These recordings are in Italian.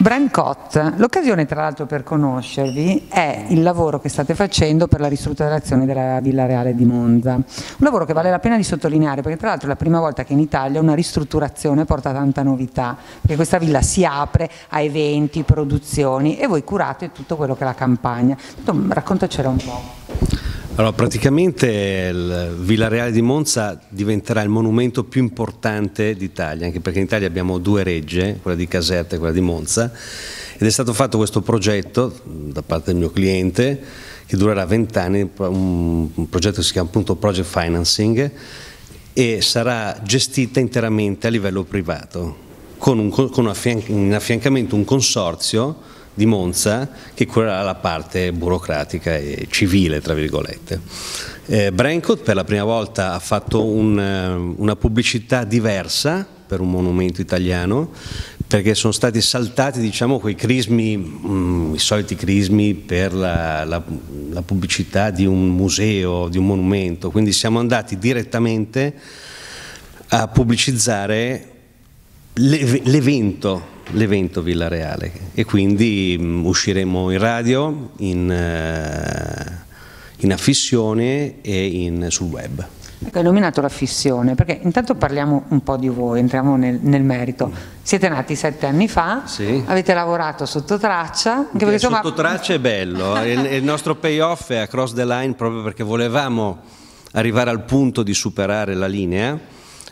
Brancott, l'occasione tra l'altro per conoscervi è il lavoro che state facendo per la ristrutturazione della Villa Reale di Monza, un lavoro che vale la pena di sottolineare perché tra l'altro è la prima volta che in Italia una ristrutturazione porta tanta novità, perché questa villa si apre a eventi, produzioni e voi curate tutto quello che è la campagna. Raccontacela un po'. Allora, praticamente il Villareale di Monza diventerà il monumento più importante d'Italia, anche perché in Italia abbiamo due regge, quella di Caserta e quella di Monza, ed è stato fatto questo progetto da parte del mio cliente che durerà vent'anni, un progetto che si chiama appunto Project Financing e sarà gestita interamente a livello privato, con un, con un affianc affiancamento, un consorzio di Monza che curerà la parte burocratica e civile, tra virgolette. Eh, Brancott per la prima volta ha fatto un, eh, una pubblicità diversa per un monumento italiano perché sono stati saltati diciamo, quei crismi, mh, mm, i soliti crismi per la, la, la pubblicità di un museo, di un monumento, quindi siamo andati direttamente a pubblicizzare l'evento l'evento Villareale e quindi mh, mm, usciremo in radio, in, eh, in affissione e in, sul web. Ecco, hai nominato l'affissione, perché intanto parliamo un po' di voi, entriamo nel, nel merito. Siete nati sette anni fa, sì. avete lavorato sotto traccia. Anche perché, insomma... Sotto traccia è bello, eh. il, il nostro payoff è a cross the line proprio perché volevamo arrivare al punto di superare la linea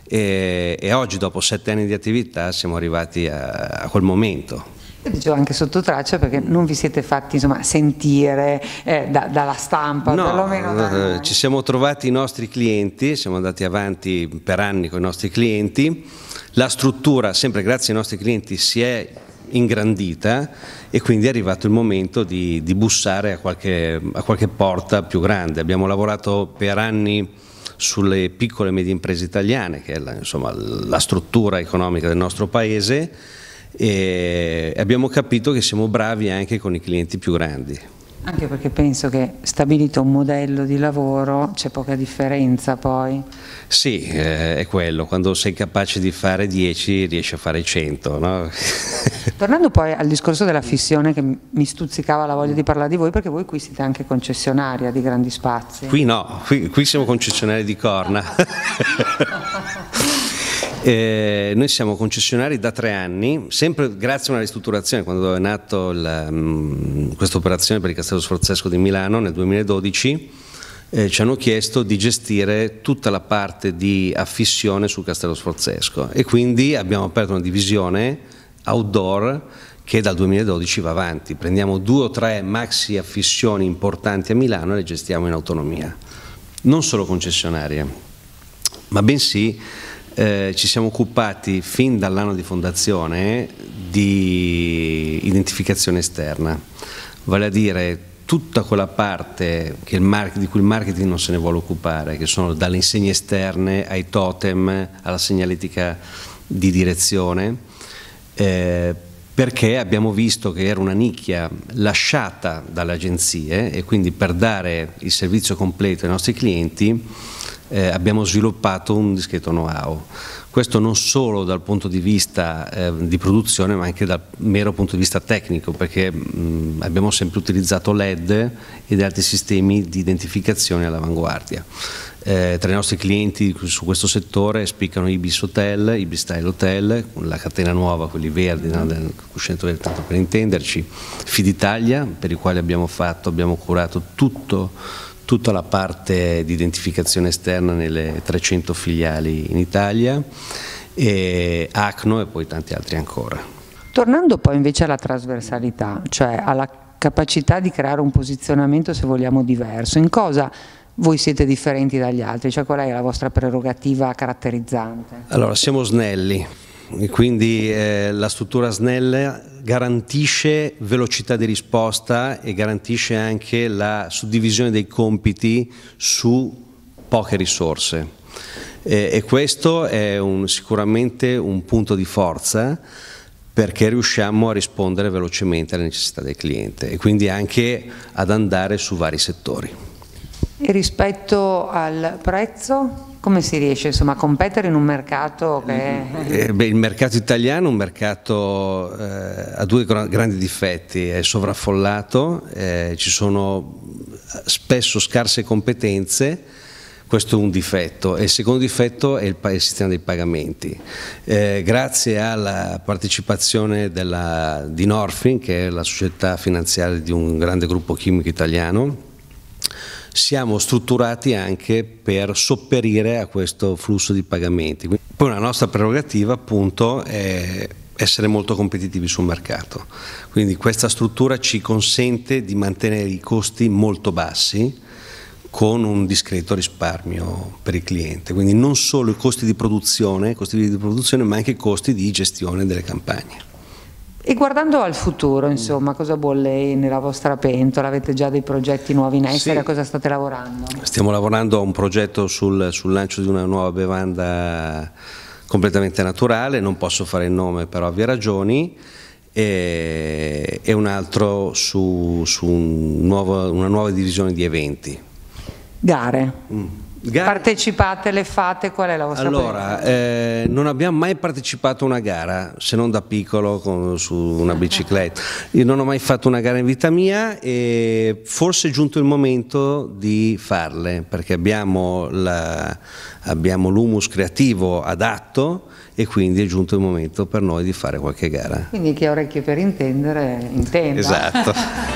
e, e oggi dopo sette anni di attività siamo arrivati a, a quel momento. dicevo anche sotto traccia perché non vi siete fatti insomma, sentire eh, da, dalla stampa, no, perlomeno. Da... Eh, ci siamo trovati i nostri clienti, siamo andati avanti per anni con i nostri clienti, la struttura sempre grazie ai nostri clienti si è ingrandita e quindi è arrivato il momento di, di bussare a qualche, a qualche porta più grande. Abbiamo lavorato per anni sulle piccole e medie imprese italiane, che è la, insomma, la struttura economica del nostro paese, e abbiamo capito che siamo bravi anche con i clienti più grandi. Anche perché penso che stabilito un modello di lavoro c'è poca differenza poi. Sì, eh, è quello, quando sei capace di fare 10 riesci a fare 100. No? Tornando poi al discorso della fissione che mi stuzzicava la voglia di parlare di voi perché voi qui siete anche concessionaria di grandi spazi. Qui no, qui, qui siamo concessionari di corna. Eh, noi siamo concessionari da tre anni, sempre grazie a una ristrutturazione, quando è nata mm, questa operazione per il Castello Sforzesco di Milano nel 2012. Eh, ci hanno chiesto di gestire tutta la parte di affissione sul Castello Sforzesco e quindi abbiamo aperto una divisione outdoor che dal 2012 va avanti. Prendiamo due o tre maxi affissioni importanti a Milano e le gestiamo in autonomia. Non solo concessionarie, ma bensì eh, ci siamo occupati fin dall'anno di fondazione di identificazione esterna, vale a dire tutta quella parte di cui il marketing non se ne vuole occupare, che sono dalle insegne esterne ai totem, alla segnaletica di direzione, eh, perché abbiamo visto che era una nicchia lasciata dalle agenzie e quindi per dare il servizio completo ai nostri clienti eh, abbiamo sviluppato un discreto know-how. Questo non solo dal punto di vista eh, di produzione ma anche dal mero punto di vista tecnico perché mh, mm, abbiamo sempre utilizzato LED ed altri sistemi di identificazione all'avanguardia. Eh, tra i nostri clienti su questo settore spiccano Ibis Hotel, Ibis Style Hotel, la catena nuova, quelli verdi, no, del Cuscento Verde, tanto per intenderci, Fiditalia, per i quali abbiamo fatto, abbiamo curato tutto tutta la parte di identificazione esterna nelle 300 filiali in Italia, e ACNO e poi tanti altri ancora. Tornando poi invece alla trasversalità, cioè alla capacità di creare un posizionamento se vogliamo diverso, in cosa voi siete differenti dagli altri, cioè qual è la vostra prerogativa caratterizzante? Allora, siamo snelli, quindi eh, la struttura SNEL garantisce velocità di risposta e garantisce anche la suddivisione dei compiti su poche risorse eh, e questo è un, sicuramente un punto di forza perché riusciamo a rispondere velocemente alle necessità del cliente e quindi anche ad andare su vari settori. E rispetto al prezzo? Come si riesce insomma, a competere in un mercato che... Eh, beh, il mercato italiano è un mercato eh, a due grandi difetti, è sovraffollato, eh, ci sono spesso scarse competenze, questo è un difetto e il secondo difetto è il, il sistema dei pagamenti. Eh, grazie alla partecipazione della, di Norfin, che è la società finanziaria di un grande gruppo chimico italiano, siamo strutturati anche per sopperire a questo flusso di pagamenti. Poi una nostra prerogativa appunto è essere molto competitivi sul mercato, quindi questa struttura ci consente di mantenere i costi molto bassi con un discreto risparmio per il cliente, quindi non solo i costi di produzione, costi di produzione ma anche i costi di gestione delle campagne. E guardando al futuro, insomma, cosa bolle nella vostra pentola? Avete già dei progetti nuovi in essere? Sì. A cosa state lavorando? Stiamo lavorando a un progetto sul, sul lancio di una nuova bevanda completamente naturale, non posso fare il nome per ovvie ragioni, e, e un altro su, su un nuovo, una nuova divisione di eventi. Gare. Mm. Gara... Partecipate, le fate, qual è la vostra Allora, eh, non abbiamo mai partecipato a una gara, se non da piccolo con, su una bicicletta. Io non ho mai fatto una gara in vita mia e forse è giunto il momento di farle, perché abbiamo, la, abbiamo l'humus creativo adatto e quindi è giunto il momento per noi di fare qualche gara. Quindi chi ha orecchie per intendere, intenda. Esatto.